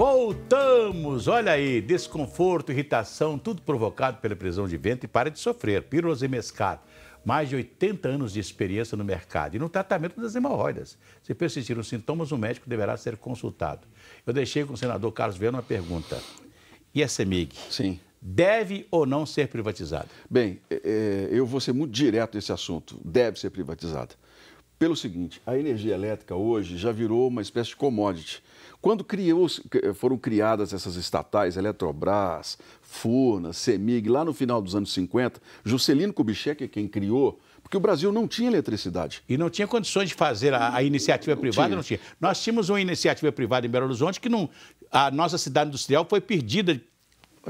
Voltamos! Olha aí, desconforto, irritação, tudo provocado pela prisão de vento e para de sofrer. Pílulas e mescar. Mais de 80 anos de experiência no mercado e no tratamento das hemorroidas. Se persistirem os sintomas, o médico deverá ser consultado. Eu deixei com o senador Carlos Viana uma pergunta. E a CEMIG? Sim. Deve ou não ser privatizada? Bem, é, é, eu vou ser muito direto nesse assunto. Deve ser privatizada pelo seguinte: a energia elétrica hoje já virou uma espécie de commodity. Quando criou, eh, foram criadas essas estatais, Eletrobras, Furnas, Semig, lá no final dos anos 50, Juscelino Kubitschek é quem criou, porque o Brasil não tinha eletricidade. E não tinha condições de fazer a, a iniciativa não privada, tinha. não tinha. Nós tínhamos uma iniciativa privada em Belo Horizonte que não. A nossa cidade industrial foi perdida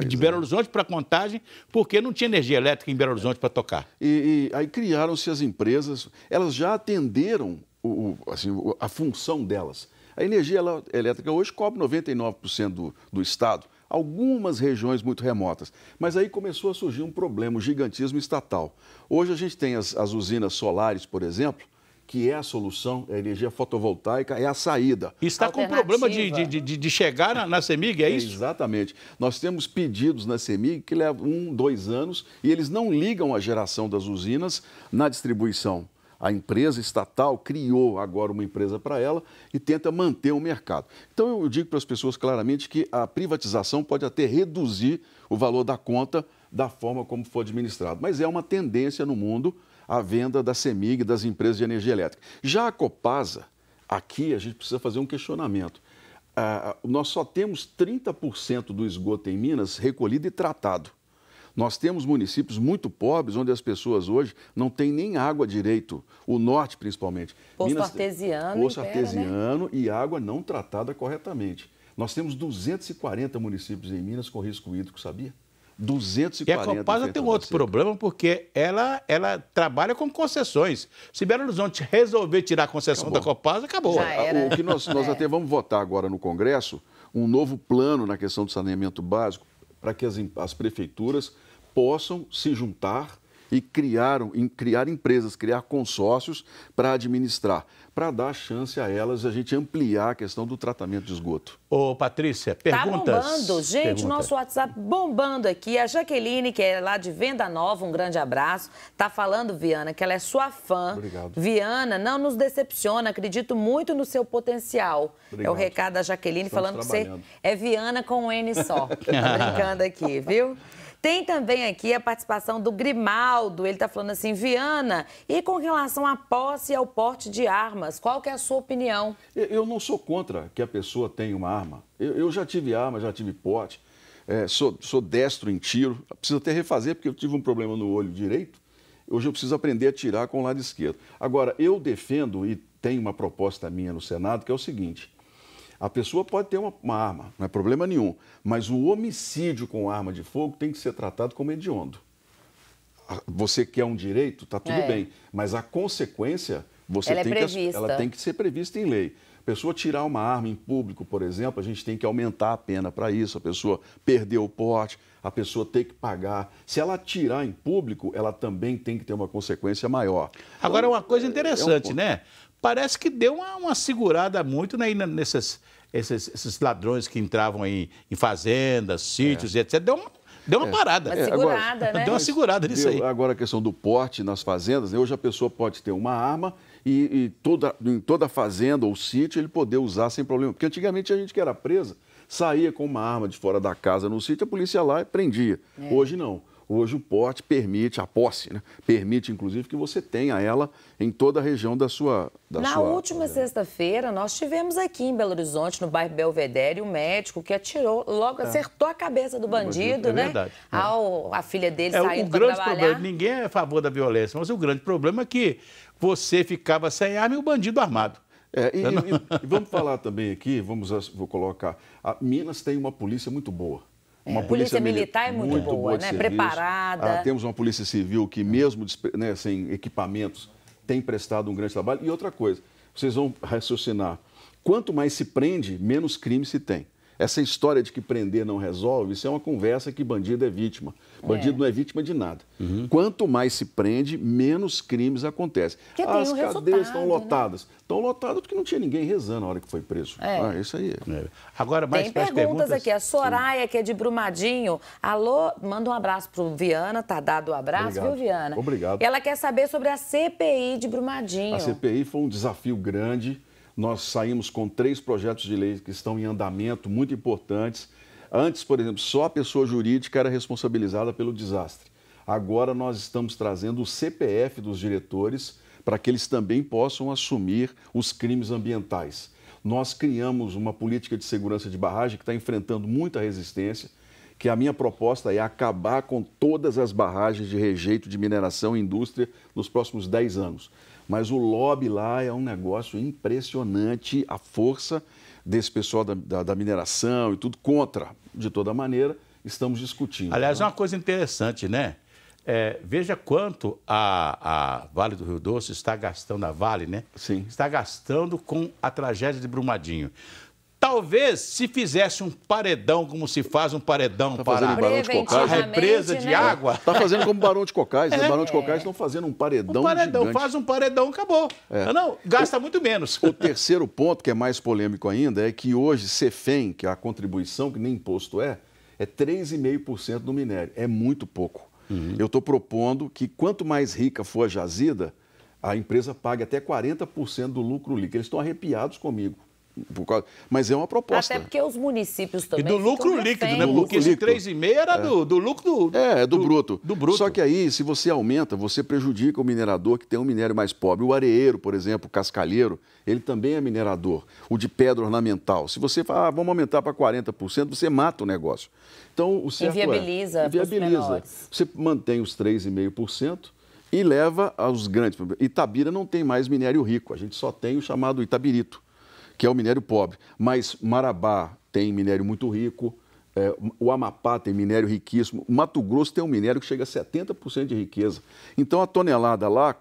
de é. Belo Horizonte para Contagem, porque não tinha energia elétrica em Belo Horizonte para tocar. E, e aí criaram-se as empresas, elas já atenderam o, o, assim, a função delas. A energia elétrica hoje cobre 99% do, do Estado, algumas regiões muito remotas. Mas aí começou a surgir um problema, o um gigantismo estatal. Hoje a gente tem as, as usinas solares, por exemplo, que é a solução, é a energia fotovoltaica, é a saída. está com problema de, de, de, de chegar na, na, CEMIG, é, é isso? É, exatamente. Nós temos pedidos na CEMIG que levam um, dois anos e eles não ligam a geração das usinas na distribuição. A empresa estatal criou agora uma empresa para ela e tenta manter o mercado. Então eu digo para as pessoas claramente que a privatização pode até reduzir o valor da conta da forma como for administrado. Mas é uma tendência no mundo a venda da CEMIG, das empresas de energia elétrica. Já a Copasa, aqui a gente precisa fazer um questionamento. Ah, nós só temos 30% do esgoto em Minas recolhido e tratado. Nós temos municípios muito pobres onde as pessoas hoje não têm nem água direito, o norte principalmente. Poço Minas, artesiano. Poço impera, né? artesiano né? e água não tratada corretamente. Nós temos 240 municípios em Minas com risco hídrico, sabia? 240. E a Copasa tem um outro problema, porque ela, ela trabalha com concessões. Se Belo Horizonte resolver tirar a concessão acabou. da Copasa, acabou. O que nós, nós é. até vamos votar agora no Congresso, um novo plano na questão do saneamento básico, para que as, as prefeituras possam se juntar e criaram, em, criar empresas, criar consórcios para administrar, para dar chance a elas a gente ampliar a questão do tratamento de esgoto. Ô, Patrícia, tá perguntas. Tá bombando, gente, Pergunta. nosso WhatsApp bombando aqui. A Jaqueline, que é lá de Venda Nova, um grande abraço, tá falando, Viana, que ela é sua fã. Obrigado. Viana, não nos decepciona, acredito muito no seu potencial. Obrigado. É o recado da Jaqueline Estamos falando que você é Viana com um N só. Tá brincando aqui, viu? Tem também aqui a participação do Grimaldo, ele está falando assim, Viana, e com relação à posse e ao porte de armas, qual que é a sua opinião? Eu não sou contra que a pessoa tenha uma arma. Eu, já tive arma, já tive porte, é, sou, sou destro em tiro, preciso até refazer porque eu tive um problema no olho direito, hoje eu preciso aprender a tirar com o lado esquerdo. Agora, eu defendo e tenho uma proposta minha no Senado que é o seguinte, a pessoa pode ter uma, uma arma, não é problema nenhum. Mas o homicídio com arma de fogo tem que ser tratado como hediondo. Você quer um direito, está tudo é. bem. Mas a consequência, você ela é tem é que, ela tem que ser prevista em lei pessoa tirar uma arma em público, por exemplo, a gente tem que aumentar a pena para isso, a pessoa perder o porte, a pessoa ter que pagar. Se ela tirar em público, ela também tem que ter uma consequência maior. Agora, então, uma coisa interessante, é, é um né? parece que deu uma, uma segurada muito né, nesses esses, esses ladrões que entravam em, em fazendas, é. sítios é. e etc. Deu uma, deu uma é. parada. Uma segurada, agora, né? Deu uma segurada nisso aí. Agora a questão do porte nas fazendas, né? hoje a pessoa pode ter uma arma e, e toda, em toda fazenda ou sítio ele poder usar sem problema. Porque antigamente a gente que era presa saía com uma arma de fora da casa no sítio, a polícia lá prendia. É. Hoje não. Hoje o porte permite, a posse, né? permite inclusive que você tenha ela em toda a região da sua. Da Na sua... última sexta-feira, nós tivemos aqui em Belo Horizonte, no bairro Belvedere, um médico que atirou, logo é. acertou a cabeça do bandido, é né? Verdade, é. Ao, a filha dele é, saindo para trabalhar. Problema, ninguém é a favor da violência, mas o grande problema é que você ficava sem arma e o bandido armado. É, e, né, e, e, vamos falar também aqui, vamos vou colocar. Minas tem uma polícia muito boa. Uma é. polícia, polícia militar, militar é, é muito, muito boa, boa né? Serviço. Né? preparada. Ah, temos uma polícia civil que, mesmo né, sem equipamentos, tem prestado um grande trabalho. E outra coisa, vocês vão raciocinar: quanto mais se prende, menos crime se tem. Essa história de que prender não resolve, isso é uma conversa que bandido é vítima. Bandido é. não é vítima de nada. Uhum. Quanto mais se prende, menos crimes acontecem. Porque As cadeias estão né? lotadas. Né? Estão lotadas porque não tinha ninguém rezando na hora que foi preso. É. Ah, isso aí. É. Agora, mais Tem perguntas, perguntas aqui. A Soraya, Sim. que é de Brumadinho. Alô, manda um abraço pro Viana, tá dado o um abraço, Obrigado. viu, Viana? Obrigado. ela quer saber sobre a CPI de Brumadinho. A CPI foi um desafio grande nós saímos com três projetos de lei que estão em andamento, muito importantes. Antes, por exemplo, só a pessoa jurídica era responsabilizada pelo desastre. Agora nós estamos trazendo o CPF dos diretores para que eles também possam assumir os crimes ambientais. Nós criamos uma política de segurança de barragem que está enfrentando muita resistência, que a minha proposta é acabar com todas as barragens de rejeito de mineração e indústria nos próximos 10 anos. Mas o lobby lá é um negócio impressionante, a força desse pessoal da, da, da mineração e tudo contra, de toda maneira, estamos discutindo. Aliás, né? uma coisa interessante, né? É, veja quanto a, a, Vale do Rio Doce está gastando, a Vale, né? Sim. Está gastando com a tragédia de Brumadinho. Talvez se fizesse um paredão, como se faz um paredão tá para barão de cocais. a represa né? de água. Está fazendo como barão de cocais. Né? É. Né? Barão de cocais estão fazendo um paredão. Um paredão, gigante. faz um paredão, acabou. É. Não, gasta o, muito menos. O terceiro ponto, que é mais polêmico ainda, é que hoje CEFEM, que é a contribuição, que nem imposto é, é 3,5% do minério. É muito pouco. Uhum. Eu estou propondo que quanto mais rica for a jazida, a empresa pague até 40% do lucro líquido. Eles estão arrepiados comigo. Causa... Mas é uma proposta. Até porque os municípios também. E do lucro líquido, né? Porque esse 3,5 era é. do, do lucro do. É, é do, do, bruto. do bruto. Só que aí, se você aumenta, você prejudica o minerador que tem um minério mais pobre. O areeiro, por exemplo, o cascalheiro, ele também é minerador. O de pedra ornamental. Se você fala, ah, vamos aumentar para 40%, você mata o negócio. Então, o certo inviabiliza é. Inviabiliza. Você mantém os 3,5% e leva aos grandes. Itabira não tem mais minério rico, a gente só tem o chamado Itabirito que é o minério pobre. Mas Marabá tem minério muito rico, é, o Amapá tem minério riquíssimo, Mato Grosso tem um minério que chega a 70% de riqueza. Então a tonelada lá,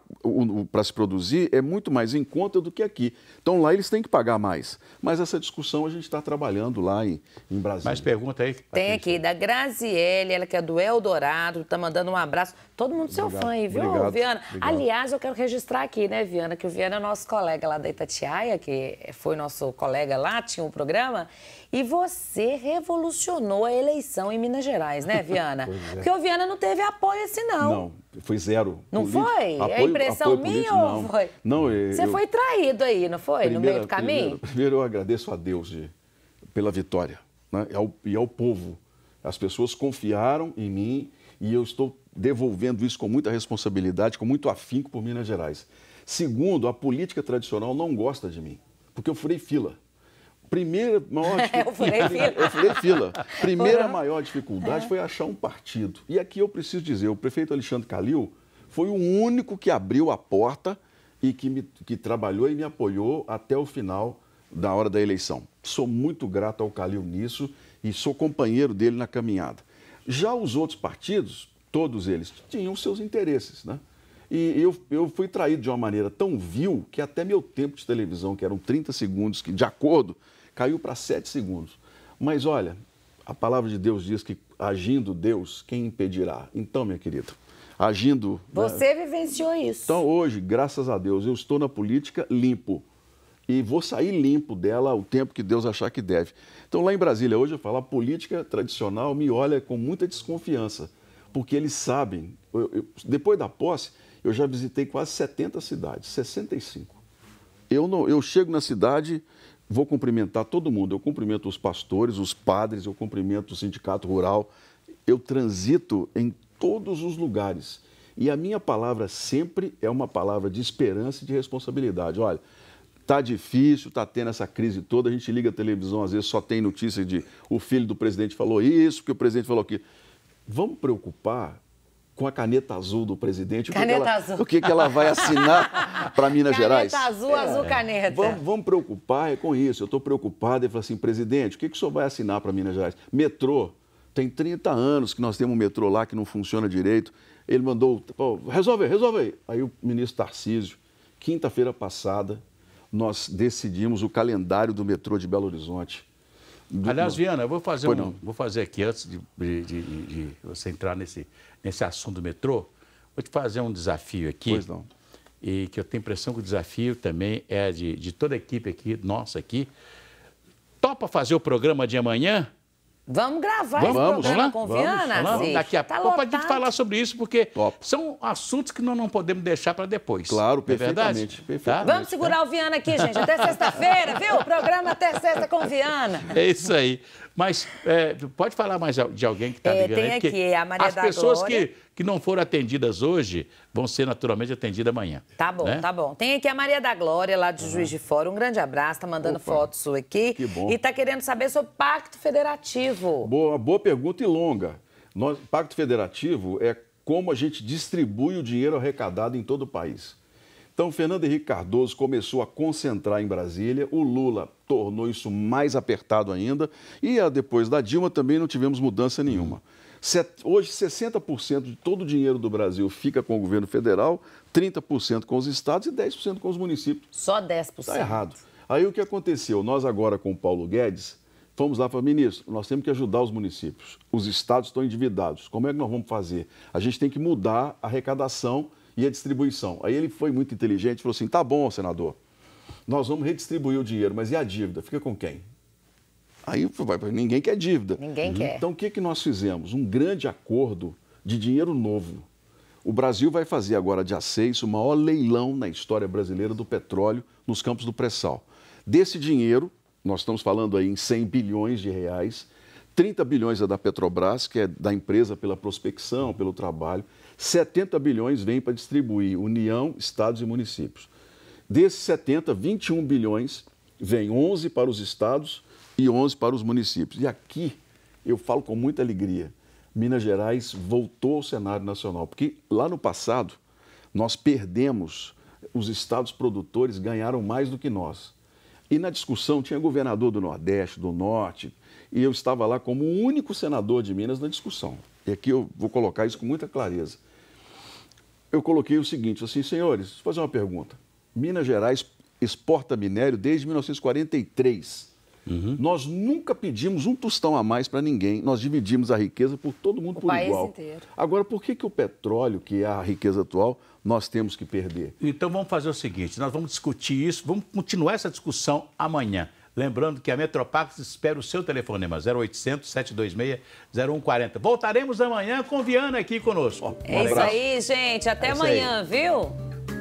para se produzir, é muito mais em conta do que aqui. Então lá eles têm que pagar mais. Mas essa discussão a gente está trabalhando lá em, em Brasília. Mais pergunta aí? Tem aqui, da Graziele, ela que é do Eldorado, está mandando um abraço. Todo mundo obrigado, seu fã aí, viu, obrigado, Viana? Obrigado. Aliás, eu quero registrar aqui, né, Viana, que o Viana é nosso colega lá da Itatiaia, que foi nosso colega lá, tinha um programa, e você revolucionou impulsionou a eleição em Minas Gerais, né, Viana? é. Porque o Viana não teve apoio assim, não. Não, foi zero. Não foi? É apoio, é impressão minha ou não. foi? Não, eu, é, Você eu... foi traído aí, não foi? Primeira, no meio do caminho? Primeiro, primeiro eu agradeço a Deus de, pela vitória né? e, ao, e ao povo. As pessoas confiaram em mim e eu estou devolvendo isso com muita responsabilidade, com muito afinco por Minas Gerais. Segundo, a política tradicional não gosta de mim, porque eu furei fila. Primeira maior dificuldade. eu falei fila. Primeira uhum. maior dificuldade é. foi achar um partido. E aqui eu preciso dizer, o prefeito Alexandre Calil foi o único que abriu a porta e que, me, que trabalhou e me apoiou até o final da hora da eleição. Sou muito grato ao Calil nisso e sou companheiro dele na caminhada. Já os outros partidos, todos eles, tinham seus interesses, né? E eu, eu fui traído de uma maneira tão vil que até meu tempo de televisão, que eram 30 segundos, que, de acordo caiu para sete segundos. Mas olha, a palavra de Deus diz que agindo Deus, quem impedirá? Então, minha querida, agindo. Né? Você né? vivenciou isso. Então, hoje, graças a Deus, eu estou na política limpo. E vou sair limpo dela o tempo que Deus achar que deve. Então, lá em Brasília, hoje eu falo, a política tradicional me olha com muita desconfiança, porque eles sabem. Eu, eu, depois da posse, eu já visitei quase 70 cidades, 65. Eu, não, eu chego na cidade, vou cumprimentar todo mundo. Eu cumprimento os pastores, os padres, eu cumprimento o sindicato rural. Eu transito em todos os lugares. E a minha palavra sempre é uma palavra de esperança e de responsabilidade. Olha, tá difícil, tá tendo essa crise toda, a gente liga a televisão, às vezes só tem notícia de o filho do presidente falou isso, que o presidente falou aquilo. Vamos preocupar com a caneta azul do presidente. Caneta o que, que ela, azul. O que, que ela vai assinar para Minas caneta Gerais? Caneta azul, é. azul caneta. Vamos, vamos preocupar é com isso. Eu estou preocupado. Ele falou assim, presidente, o que, que o senhor vai assinar para Minas Gerais? Metrô. Tem 30 anos que nós temos um metrô lá que não funciona direito. Ele mandou, resolve aí, resolve aí. Aí o ministro Tarcísio, quinta-feira passada, nós decidimos o calendário do metrô de Belo Horizonte. Do, Aliás, Viana, eu vou fazer, um, vou fazer aqui, antes de, de, de, de, você entrar nesse, nesse assunto do metrô, vou te fazer um desafio aqui. Pois não. E que eu tenho a impressão que o desafio também é de, de toda a equipe aqui, nossa aqui. Topa fazer o programa de amanhã? Vamos gravar vamos, esse programa lá, com Viana? Vamos, Daqui a tá pouco a gente falar sobre isso, porque Top. são assuntos que nós não podemos deixar para depois. Claro, perfeitamente. É perfeitamente tá? Vamos tá? segurar tá? o Viana aqui, gente, até sexta-feira, viu? O programa até sexta com Viana. É isso aí. Mas é, pode falar mais de alguém que está é, ligando Tem aqui a Maria as da pessoas Glória. que que não foram atendidas hoje vão ser naturalmente atendidas amanhã. Tá bom, né? tá bom. Tem aqui a Maria da Glória, lá de uhum. Juiz de Fora. Um grande abraço, tá mandando Opa, foto sua aqui. Que bom. E tá querendo saber sobre o Pacto Federativo. Boa, boa pergunta e longa. Nós, Pacto Federativo é como a gente distribui o dinheiro arrecadado em todo o país. Então, Fernando Henrique Cardoso começou a concentrar em Brasília, o Lula tornou isso mais apertado ainda, e ah, depois da Dilma também não tivemos mudança nenhuma. Uhum. Hoje, 60% de todo o dinheiro do Brasil fica com o governo federal, 30% com os estados e 10% com os municípios. Só 10%. Está errado. Aí o que aconteceu? Nós agora com o Paulo Guedes, fomos lá para ministro, nós temos que ajudar os municípios. Os estados estão endividados. Como é que nós vamos fazer? A gente tem que mudar a arrecadação e a distribuição. Aí ele foi muito inteligente, falou assim: "Tá bom, senador. Nós vamos redistribuir o dinheiro, mas e a dívida? Fica com quem?" Aí ninguém quer dívida. Ninguém uhum. quer. Então o que, que nós fizemos? Um grande acordo de dinheiro novo. O Brasil vai fazer agora, dia 6, o maior leilão na história brasileira do petróleo nos campos do pré-sal. Desse dinheiro, nós estamos falando aí em 100 bilhões de reais, 30 bilhões é da Petrobras, que é da empresa pela prospecção, pelo trabalho, 70 bilhões vem para distribuir União, estados e municípios. Desses 70, 21 bilhões vem 11 para os estados, e 11 para os municípios. E aqui eu falo com muita alegria. Minas Gerais voltou ao cenário nacional, porque lá no passado nós perdemos, os estados produtores ganharam mais do que nós. E na discussão tinha governador do Nordeste, do Norte, e eu estava lá como o único senador de Minas na discussão. E aqui eu vou colocar isso com muita clareza. Eu coloquei o seguinte, assim, senhores, vou fazer uma pergunta. Minas Gerais exporta minério desde 1943. Uhum. Nós nunca pedimos um tostão a mais para ninguém. Nós dividimos a riqueza por todo mundo o por país igual. Inteiro. Agora, por que, que o petróleo, que é a riqueza atual, nós temos que perder? Então vamos fazer o seguinte: nós vamos discutir isso, vamos continuar essa discussão amanhã. Lembrando que a Metropax espera o seu telefonema, 0800 726 0140. Voltaremos amanhã com Viana aqui conosco. Um é isso aí, gente. Até é amanhã, viu?